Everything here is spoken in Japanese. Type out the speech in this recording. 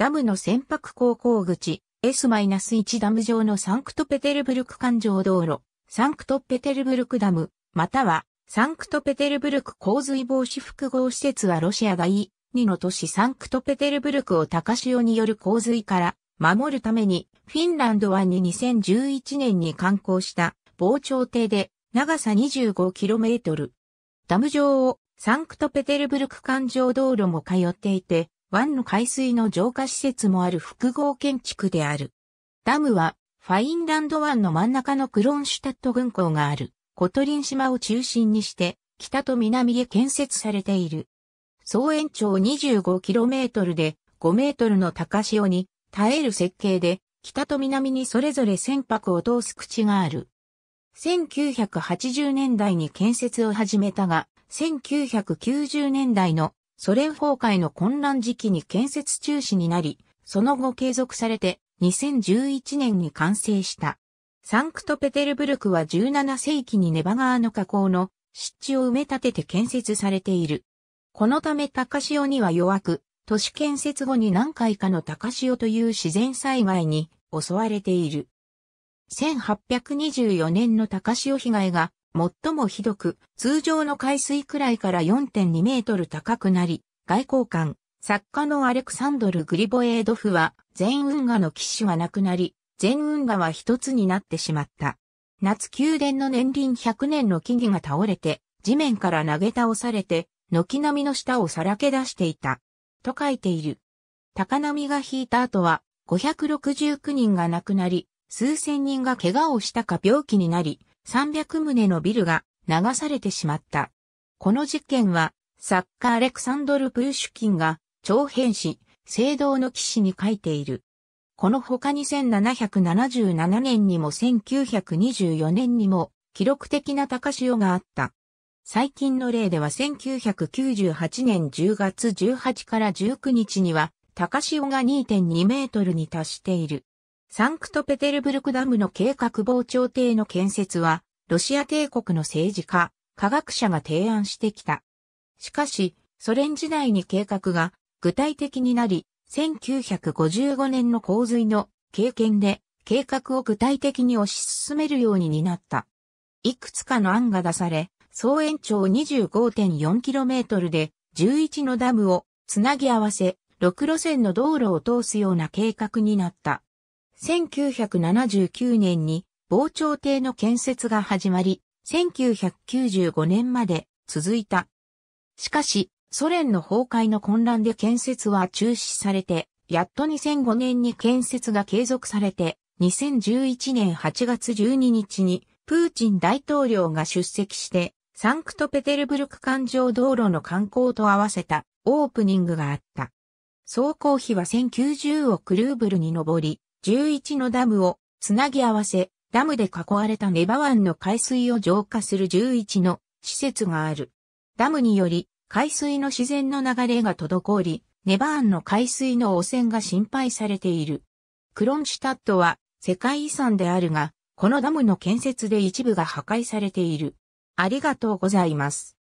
ダムの船舶航行口、S-1 ダム上のサンクトペテルブルク環状道路、サンクトペテルブルクダム、または、サンクトペテルブルク洪水防止複合施設はロシアが E2 の都市サンクトペテルブルクを高潮による洪水から守るために、フィンランド湾に2011年に観光した防潮堤で長さ 25km。ダム上をサンクトペテルブルク環状道路も通っていて、湾の海水の浄化施設もある複合建築である。ダムは、ファインランド湾の真ん中のクロンシュタット軍港がある、コトリン島を中心にして、北と南へ建設されている。総延長 25km で、5メートルの高潮に耐える設計で、北と南にそれぞれ船舶を通す口がある。1980年代に建設を始めたが、1990年代のソ連崩壊の混乱時期に建設中止になり、その後継続されて2011年に完成した。サンクトペテルブルクは17世紀にネバ川の河口の湿地を埋め立てて建設されている。このため高潮には弱く、都市建設後に何回かの高潮という自然災害に襲われている。1824年の高潮被害が最もひどく、通常の海水くらいから4.2メートル高くなり、外交官、作家のアレクサンドル・グリボエードフは、全運河の騎手はなくなり、全運河は一つになってしまった。夏宮殿の年輪100年の木々が倒れて、地面から投げ倒されて、軒並みの下をさらけ出していた。と書いている。高波が引いた後は、569人が亡くなり、数千人が怪我をしたか病気になり、300棟のビルが流されてしまった。この事件は、作家アレクサンドル・プーシュキンが、長編誌、聖堂の騎士に書いている。この他に1777年にも1924年にも、記録的な高潮があった。最近の例では1998年10月18から19日には、高潮が2.2メートルに達している。サンクトペテルブルクダムの計画防潮堤の建設は、ロシア帝国の政治家、科学者が提案してきた。しかし、ソ連時代に計画が具体的になり、1955年の洪水の経験で計画を具体的に推し進めるようになった。いくつかの案が出され、総延長 25.4km で11のダムをつなぎ合わせ、6路線の道路を通すような計画になった。1979年に防潮堤の建設が始まり、1995年まで続いた。しかし、ソ連の崩壊の混乱で建設は中止されて、やっと2005年に建設が継続されて、2011年8月12日にプーチン大統領が出席して、サンクトペテルブルク環状道路の観光と合わせたオープニングがあった。総工費は1090億ルーブルに上り、11のダムをつなぎ合わせ、ダムで囲われたネバ湾の海水を浄化する11の施設がある。ダムにより海水の自然の流れが滞り、ネバ湾の海水の汚染が心配されている。クロンシュタットは世界遺産であるが、このダムの建設で一部が破壊されている。ありがとうございます。